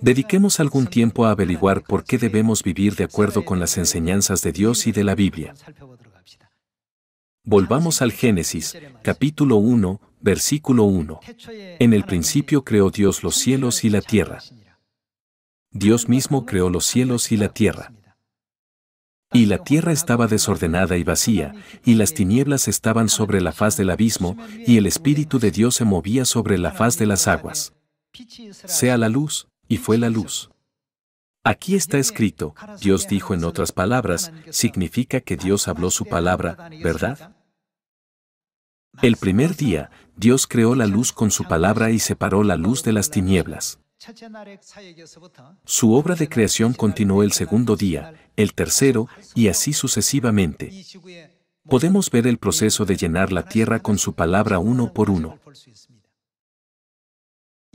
Dediquemos algún tiempo a averiguar por qué debemos vivir de acuerdo con las enseñanzas de Dios y de la Biblia. Volvamos al Génesis, capítulo 1, versículo 1. En el principio creó Dios los cielos y la tierra. Dios mismo creó los cielos y la tierra. Y la tierra estaba desordenada y vacía, y las tinieblas estaban sobre la faz del abismo, y el Espíritu de Dios se movía sobre la faz de las aguas. Sea la luz y fue la luz. Aquí está escrito, Dios dijo en otras palabras, significa que Dios habló su palabra, ¿verdad? El primer día, Dios creó la luz con su palabra y separó la luz de las tinieblas. Su obra de creación continuó el segundo día, el tercero, y así sucesivamente. Podemos ver el proceso de llenar la tierra con su palabra uno por uno.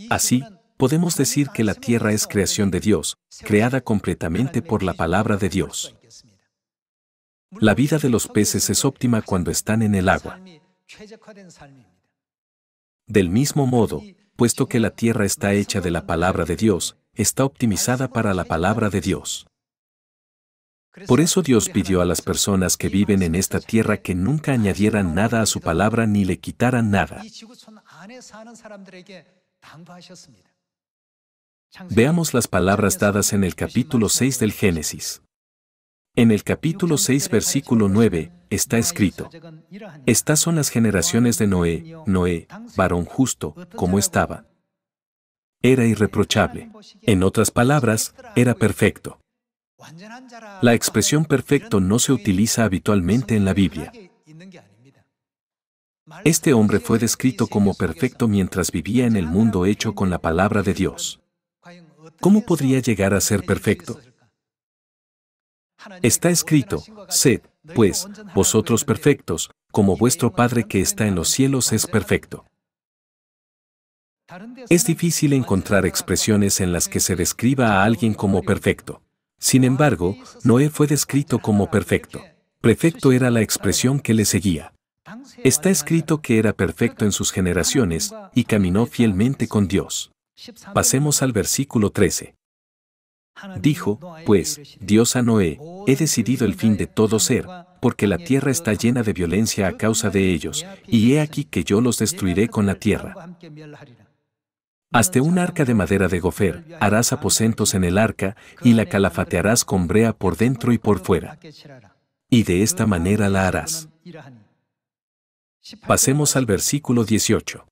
Así, podemos decir que la tierra es creación de Dios, creada completamente por la palabra de Dios. La vida de los peces es óptima cuando están en el agua. Del mismo modo, puesto que la tierra está hecha de la palabra de Dios, está optimizada para la palabra de Dios. Por eso Dios pidió a las personas que viven en esta tierra que nunca añadieran nada a su palabra ni le quitaran nada. Veamos las palabras dadas en el capítulo 6 del Génesis. En el capítulo 6, versículo 9, está escrito, Estas son las generaciones de Noé, Noé, varón justo, como estaba. Era irreprochable. En otras palabras, era perfecto. La expresión perfecto no se utiliza habitualmente en la Biblia. Este hombre fue descrito como perfecto mientras vivía en el mundo hecho con la palabra de Dios. ¿cómo podría llegar a ser perfecto? Está escrito, sed, pues, vosotros perfectos, como vuestro Padre que está en los cielos es perfecto. Es difícil encontrar expresiones en las que se describa a alguien como perfecto. Sin embargo, Noé fue descrito como perfecto. Perfecto era la expresión que le seguía. Está escrito que era perfecto en sus generaciones y caminó fielmente con Dios. Pasemos al versículo 13. Dijo, pues, Dios a Noé, he decidido el fin de todo ser, porque la tierra está llena de violencia a causa de ellos, y he aquí que yo los destruiré con la tierra. Hazte un arca de madera de gofer, harás aposentos en el arca, y la calafatearás con brea por dentro y por fuera. Y de esta manera la harás. Pasemos al versículo 18.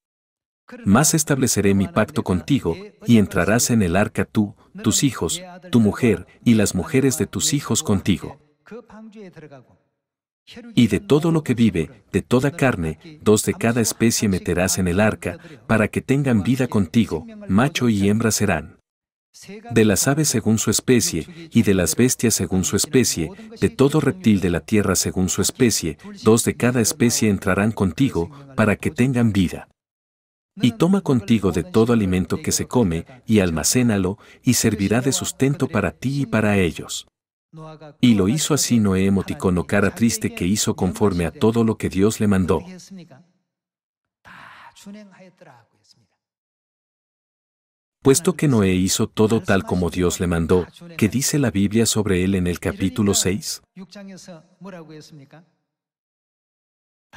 Más estableceré mi pacto contigo, y entrarás en el arca tú, tus hijos, tu mujer, y las mujeres de tus hijos contigo. Y de todo lo que vive, de toda carne, dos de cada especie meterás en el arca, para que tengan vida contigo, macho y hembra serán. De las aves según su especie, y de las bestias según su especie, de todo reptil de la tierra según su especie, dos de cada especie entrarán contigo, para que tengan vida y toma contigo de todo alimento que se come, y almacénalo, y servirá de sustento para ti y para ellos. Y lo hizo así Noé emoticono cara triste que hizo conforme a todo lo que Dios le mandó. Puesto que Noé hizo todo tal como Dios le mandó, ¿qué dice la Biblia sobre él en el capítulo 6?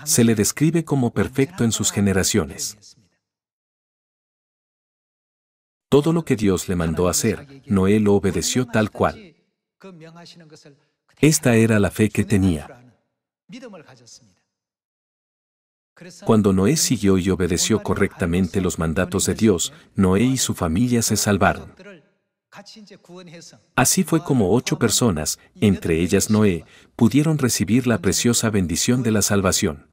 Se le describe como perfecto en sus generaciones. Todo lo que Dios le mandó hacer, Noé lo obedeció tal cual. Esta era la fe que tenía. Cuando Noé siguió y obedeció correctamente los mandatos de Dios, Noé y su familia se salvaron. Así fue como ocho personas, entre ellas Noé, pudieron recibir la preciosa bendición de la salvación.